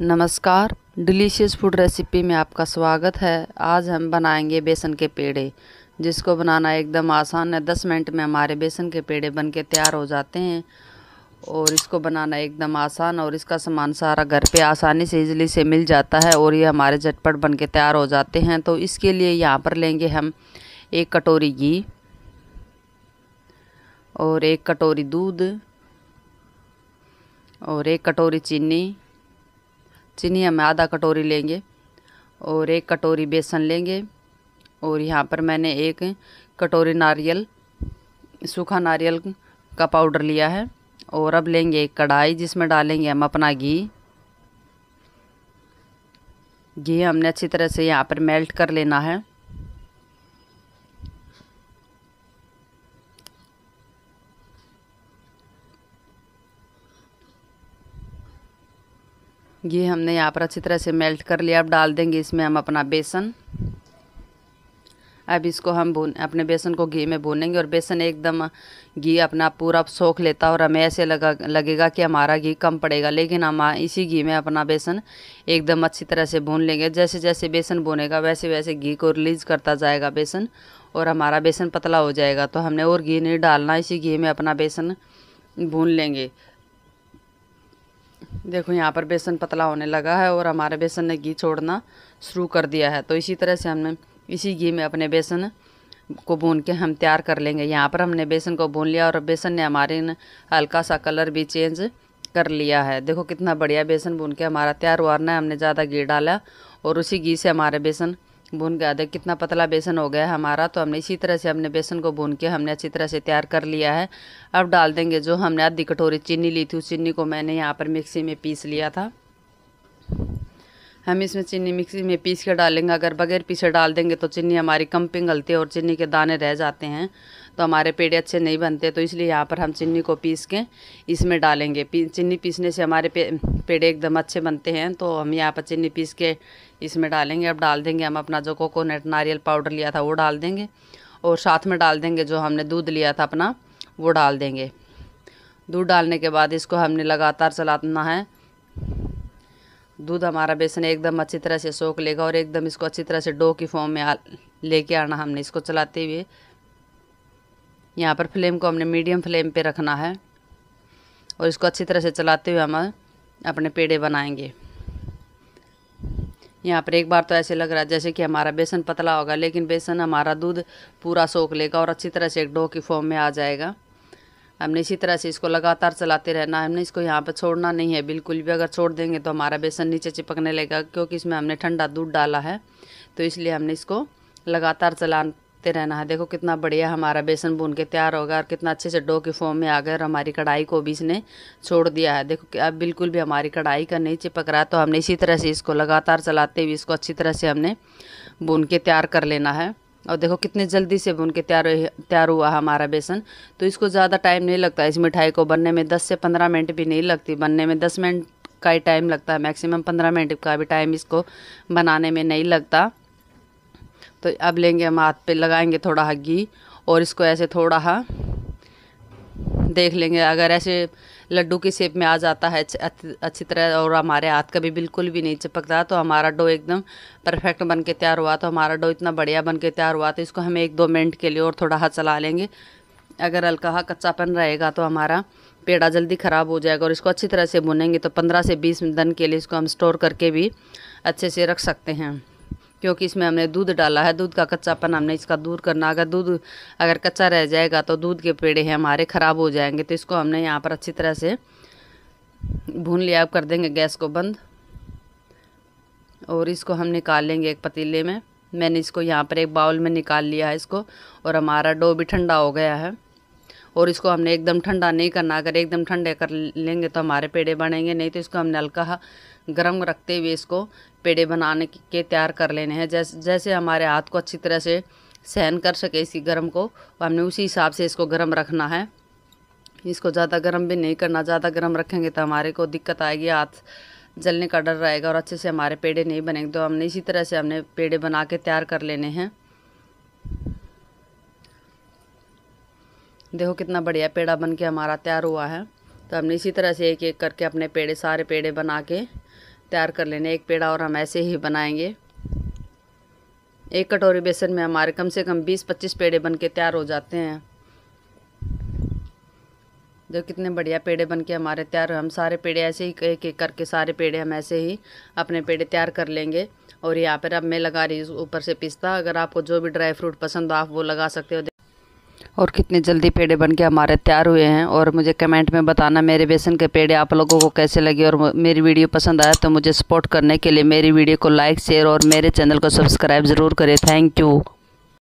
नमस्कार delicious food recipe में आपका स्वागत है आज हम बनाएंगे बेसन के पेड़े जिसको बनाना एकदम आसान है दस मिनट में हमारे बेसन के पेड़े बन के तैयार हो जाते हैं और इसको बनाना एकदम आसान और इसका सामान सारा घर पे आसानी से इजली से मिल जाता है और ये हमारे झटपट बन के तैयार हो जाते हैं तो इसके लिए यहाँ पर लेंगे हम एक कटोरी घी और एक कटोरी दूध और एक कटोरी चीनी चीनी हम आधा कटोरी लेंगे और एक कटोरी बेसन लेंगे और यहाँ पर मैंने एक कटोरी नारियल सूखा नारियल का पाउडर लिया है और अब लेंगे एक कढ़ाई जिसमें डालेंगे हम अपना घी घी हमने अच्छी तरह से यहाँ पर मेल्ट कर लेना है घी हमने यहाँ पर अच्छी तरह से मेल्ट कर लिया अब डाल देंगे इसमें हम अपना बेसन अब इसको हम भून अपने बेसन को घी में भूनेंगे और बेसन एकदम घी अपना पूरा सोख लेता और हमें ऐसे लगा लगेगा कि हमारा घी कम पड़ेगा लेकिन हम इसी घी में अपना बेसन एकदम अच्छी तरह से भून लेंगे जैसे जैसे बेसन भूनेगा वैसे वैसे घी को रिलीज़ करता जाएगा बेसन और हमारा बेसन पतला हो जाएगा तो हमने और घी नहीं डालना इसी घी में अपना बेसन भून लेंगे देखो यहाँ पर बेसन पतला होने लगा है और हमारे बेसन ने घी छोड़ना शुरू कर दिया है तो इसी तरह से हमने इसी घी में अपने बेसन को भून के हम तैयार कर लेंगे यहाँ पर हमने बेसन को भून लिया और बेसन ने हमारे हल्का सा कलर भी चेंज कर लिया है देखो कितना बढ़िया बेसन भून के हमारा तैयार हुआ ना हमने ज़्यादा घी डाला और उसी घी से हमारे बेसन भून गया देख कितना पतला बेसन हो गया है हमारा तो हमने इसी तरह से हमने बेसन को भून के हमने अच्छी तरह से तैयार कर लिया है अब डाल देंगे जो हमने आधी कटोरी चीनी ली थी उस चीनी को मैंने यहाँ पर मिक्सी में पीस लिया था हम इसमें चीनी मिक्सी में पीस के डालेंगे अगर बगैर पीसे डाल देंगे तो चीनी हमारी कम पिंगलती है और चीनी के दाने रह जाते हैं तो हमारे पेड़े अच्छे नहीं बनते तो इसलिए यहाँ पर हम चीनी को पीस के इसमें डालेंगे चीनी पीसने से हमारे पे, पेड़े एकदम अच्छे बनते हैं तो हम यहाँ पर चीनी पीस के इसमें डालेंगे अब डाल देंगे हम अपना जो कोकोनट नारियल पाउडर लिया था वो डाल देंगे और साथ में डाल देंगे जो हमने दूध लिया था अपना वो डाल देंगे दूध डालने के बाद इसको हमने लगातार चलाना है दूध हमारा बेसन एकदम अच्छी तरह से सोख लेगा और एकदम इसको अच्छी तरह से डो की फॉर्म में लेके आना हमने इसको चलाते हुए यहाँ पर फ्लेम को हमने मीडियम फ्लेम पे रखना है और इसको अच्छी तरह से चलाते हुए हम अपने पेड़े बनाएंगे यहाँ पर एक बार तो ऐसे लग रहा है जैसे कि हमारा बेसन पतला होगा लेकिन बेसन हमारा दूध पूरा सोख लेगा और अच्छी तरह से एक डो की फॉर्म में आ जाएगा हमने इसी तरह से इसको लगातार चलाते रहना है हमने इसको यहाँ पर छोड़ना नहीं है बिल्कुल भी अगर छोड़ देंगे तो हमारा बेसन नीचे चिपकने लगेगा क्योंकि इसमें हमने ठंडा दूध डाला है तो इसलिए हमने इसको लगातार चला देखते रहना है देखो कितना बढ़िया हमारा बेसन भून के तैयार होगा और कितना अच्छे से डो के फॉर्म में आ गया और हमारी कढ़ाई को भी इसने छोड़ दिया है देखो अब बिल्कुल भी हमारी कढ़ाई का नहीं चिपक रहा तो हमने इसी तरह से इसको लगातार चलाते हुए इसको अच्छी तरह से हमने भून के तैयार कर लेना है और देखो कितने जल्दी से भून के तैयार तैयार हुआ हमारा बेसन तो इसको ज़्यादा टाइम नहीं लगता इस मिठाई को बनने में दस से पंद्रह मिनट भी नहीं लगती बनने में दस मिनट का ही टाइम लगता है मैक्सिमम पंद्रह मिनट का भी टाइम इसको बनाने में नहीं लगता तो अब लेंगे हम हाथ पे लगाएंगे थोड़ा हा घी और इसको ऐसे थोड़ा हा देख लेंगे अगर ऐसे लड्डू की शेप में आ जाता है अच्छी तरह और हमारे हाथ कभी बिल्कुल भी नहीं चिपकता तो हमारा डो एकदम परफेक्ट बन के तैयार हुआ तो हमारा डो इतना बढ़िया बन के तैयार हुआ तो इसको हम एक दो मिनट के लिए और थोड़ा हाथ चला लेंगे अगर हल्का हा कच्चापन रहेगा तो हमारा पेड़ा जल्दी ख़राब हो जाएगा और इसको अच्छी तरह से बुनेंगे तो पंद्रह से बीस दिन के लिए इसको हम स्टोर करके भी अच्छे से रख सकते हैं क्योंकि इसमें हमने दूध डाला है दूध का कच्चापन हमने इसका दूर करना अगर दूध अगर कच्चा रह जाएगा तो दूध के पेड़े हैं हमारे ख़राब हो जाएंगे तो इसको हमने यहाँ पर अच्छी तरह से भून लिया अब कर देंगे गैस को बंद और इसको हम निकाल लेंगे एक पतीले में मैंने इसको यहाँ पर एक बाउल में निकाल लिया है इसको और हमारा डो भी ठंडा हो गया है और इसको हमने एकदम ठंडा नहीं करना अगर एकदम ठंडे कर लेंगे तो हमारे पेड़े बनेंगे नहीं तो इसको हमने हल्का गर्म रखते हुए इसको पेड़े बनाने के तैयार कर लेने हैं जैसे जैसे हमारे हाथ को अच्छी तरह से सहन कर सके इसी गर्म को हमने उसी हिसाब से इसको गर्म रखना है इसको ज़्यादा गर्म भी नहीं करना ज़्यादा गर्म रखेंगे तो हमारे को दिक्कत आएगी हाथ जलने का डर रहेगा और अच्छे से हमारे पेड़े नहीं बनेंगे तो हमने इसी तरह से हमने पेड़े बना के तैयार कर लेने हैं देखो कितना बढ़िया पेड़ा बन के हमारा तैयार हुआ है तो हमने इसी तरह से एक एक करके अपने पेड़े सारे पेड़े बना के तैयार कर लेने एक पेड़ा और हम ऐसे ही बनाएंगे एक कटोरी बेसन में हमारे कम से कम 20-25 पेड़े बन के तैयार हो जाते हैं जो कितने बढ़िया पेड़े बन के हमारे तैयार हम सारे पेड़े ऐसे ही एक एक करके सारे पेड़े हम ऐसे ही अपने पेड़े तैयार कर लेंगे और यहाँ पर अब मैं लगा रही हूँ ऊपर से पिस्ता अगर आपको जो भी ड्राई फ्रूट पसंद हो आप वो लगा सकते हो और कितने जल्दी पेड़े बन के हमारे तैयार हुए हैं और मुझे कमेंट में बताना मेरे बेसन के पेड़े आप लोगों को कैसे लगे और मेरी वीडियो पसंद आया तो मुझे सपोर्ट करने के लिए मेरी वीडियो को लाइक शेयर और मेरे चैनल को सब्सक्राइब ज़रूर करें थैंक यू